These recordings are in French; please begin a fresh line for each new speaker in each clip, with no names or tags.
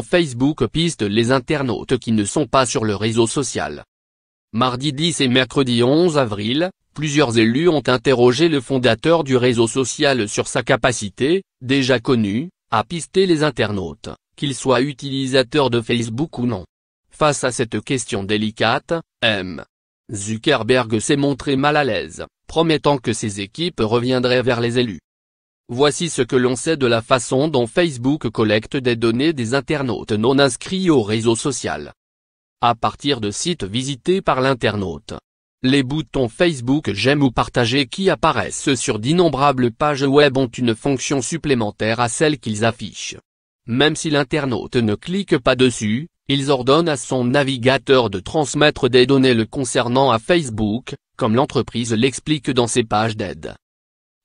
Facebook piste les internautes qui ne sont pas sur le réseau social. Mardi 10 et mercredi 11 avril, plusieurs élus ont interrogé le fondateur du réseau social sur sa capacité, déjà connue, à pister les internautes, qu'ils soient utilisateurs de Facebook ou non. Face à cette question délicate, M. Zuckerberg s'est montré mal à l'aise, promettant que ses équipes reviendraient vers les élus. Voici ce que l'on sait de la façon dont Facebook collecte des données des internautes non inscrits au réseau social. À partir de sites visités par l'internaute. Les boutons Facebook J'aime ou Partager qui apparaissent sur d'innombrables pages web ont une fonction supplémentaire à celle qu'ils affichent. Même si l'internaute ne clique pas dessus, ils ordonnent à son navigateur de transmettre des données le concernant à Facebook, comme l'entreprise l'explique dans ses pages d'aide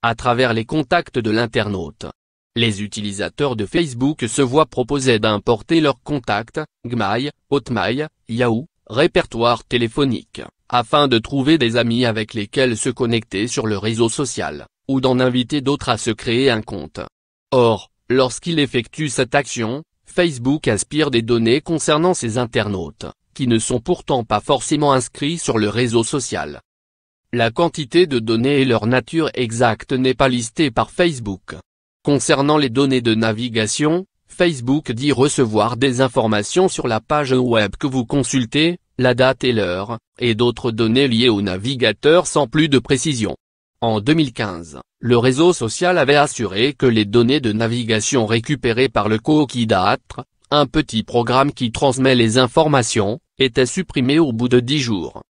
à travers les contacts de l'internaute. Les utilisateurs de Facebook se voient proposer d'importer leurs contacts, Gmail, Hotmail, Yahoo, répertoire téléphonique, afin de trouver des amis avec lesquels se connecter sur le réseau social, ou d'en inviter d'autres à se créer un compte. Or, lorsqu'il effectue cette action, Facebook aspire des données concernant ses internautes, qui ne sont pourtant pas forcément inscrits sur le réseau social. La quantité de données et leur nature exacte n'est pas listée par Facebook. Concernant les données de navigation, Facebook dit recevoir des informations sur la page web que vous consultez, la date et l'heure, et d'autres données liées au navigateur sans plus de précision. En 2015, le réseau social avait assuré que les données de navigation récupérées par le coquidâtre, un petit programme qui transmet les informations, étaient supprimées au bout de 10 jours.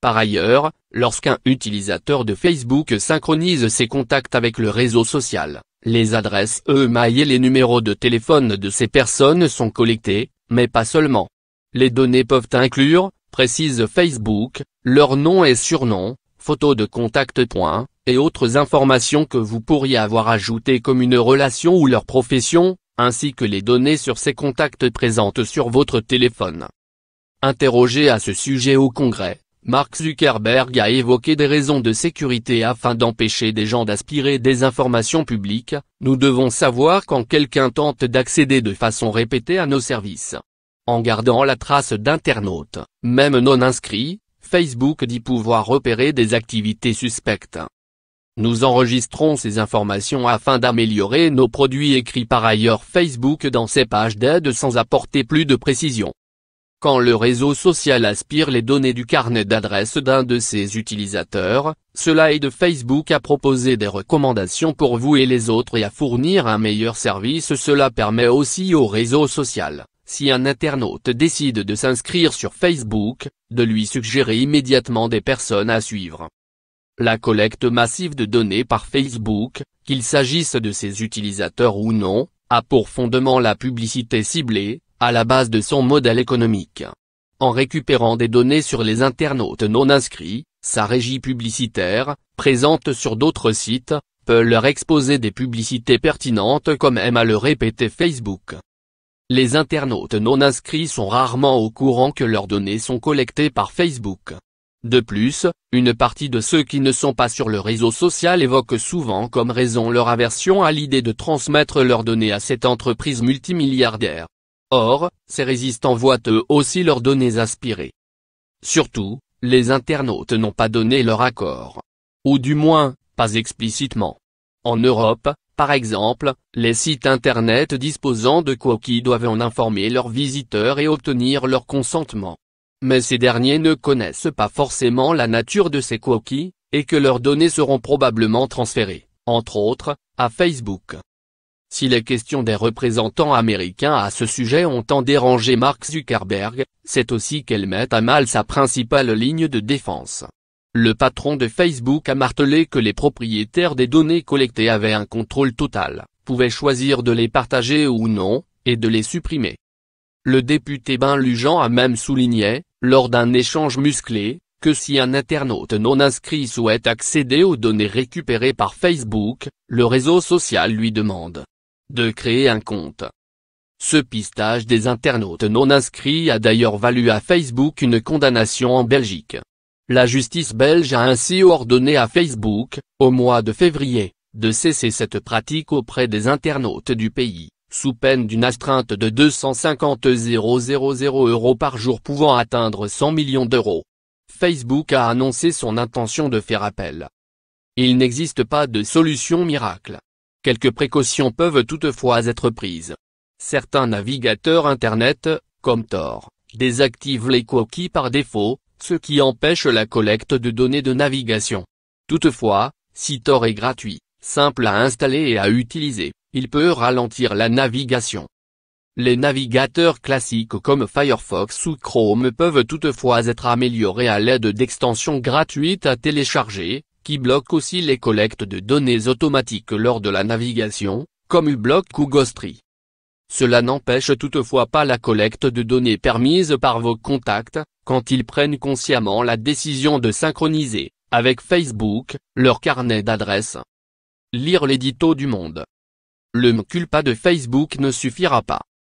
Par ailleurs, lorsqu'un utilisateur de Facebook synchronise ses contacts avec le réseau social, les adresses e-mail et les numéros de téléphone de ces personnes sont collectés, mais pas seulement. Les données peuvent inclure, précise Facebook, leur nom et surnom, photo de contact point, et autres informations que vous pourriez avoir ajoutées comme une relation ou leur profession, ainsi que les données sur ces contacts présentes sur votre téléphone. Interrogé à ce sujet au Congrès, Mark Zuckerberg a évoqué des raisons de sécurité afin d'empêcher des gens d'aspirer des informations publiques, nous devons savoir quand quelqu'un tente d'accéder de façon répétée à nos services. En gardant la trace d'internautes, même non inscrits, Facebook dit pouvoir repérer des activités suspectes. Nous enregistrons ces informations afin d'améliorer nos produits écrits par ailleurs Facebook dans ses pages d'aide sans apporter plus de précision. Quand le réseau social aspire les données du carnet d'adresse d'un de ses utilisateurs, cela aide Facebook à proposer des recommandations pour vous et les autres et à fournir un meilleur service cela permet aussi au réseau social, si un internaute décide de s'inscrire sur Facebook, de lui suggérer immédiatement des personnes à suivre. La collecte massive de données par Facebook, qu'il s'agisse de ses utilisateurs ou non, a pour fondement la publicité ciblée, à la base de son modèle économique. En récupérant des données sur les internautes non inscrits, sa régie publicitaire, présente sur d'autres sites, peut leur exposer des publicités pertinentes comme aime à le répéter Facebook. Les internautes non inscrits sont rarement au courant que leurs données sont collectées par Facebook. De plus, une partie de ceux qui ne sont pas sur le réseau social évoquent souvent comme raison leur aversion à l'idée de transmettre leurs données à cette entreprise multimilliardaire. Or, ces résistants voient eux aussi leurs données aspirées. Surtout, les internautes n'ont pas donné leur accord. Ou du moins, pas explicitement. En Europe, par exemple, les sites internet disposant de cookies doivent en informer leurs visiteurs et obtenir leur consentement. Mais ces derniers ne connaissent pas forcément la nature de ces cookies, et que leurs données seront probablement transférées, entre autres, à Facebook. Si les questions des représentants américains à ce sujet ont tant dérangé Mark Zuckerberg, c'est aussi qu'elles mettent à mal sa principale ligne de défense. Le patron de Facebook a martelé que les propriétaires des données collectées avaient un contrôle total, pouvaient choisir de les partager ou non, et de les supprimer. Le député Ben Lujan a même souligné, lors d'un échange musclé, que si un internaute non inscrit souhaite accéder aux données récupérées par Facebook, le réseau social lui demande, de créer un compte. Ce pistage des internautes non inscrits a d'ailleurs valu à Facebook une condamnation en Belgique. La justice belge a ainsi ordonné à Facebook, au mois de février, de cesser cette pratique auprès des internautes du pays, sous peine d'une astreinte de 250 000 euros par jour pouvant atteindre 100 millions d'euros. Facebook a annoncé son intention de faire appel. Il n'existe pas de solution miracle. Quelques précautions peuvent toutefois être prises. Certains navigateurs Internet, comme Tor, désactivent les cookies par défaut, ce qui empêche la collecte de données de navigation. Toutefois, si Tor est gratuit, simple à installer et à utiliser, il peut ralentir la navigation. Les navigateurs classiques comme Firefox ou Chrome peuvent toutefois être améliorés à l'aide d'extensions gratuites à télécharger, qui bloque aussi les collectes de données automatiques lors de la navigation, comme uBlock ou Ghostry. Cela n'empêche toutefois pas la collecte de données permises par vos contacts, quand ils prennent consciemment la décision de synchroniser, avec Facebook, leur carnet d'adresses. Lire l'édito du monde. Le MCULPA de Facebook ne suffira pas.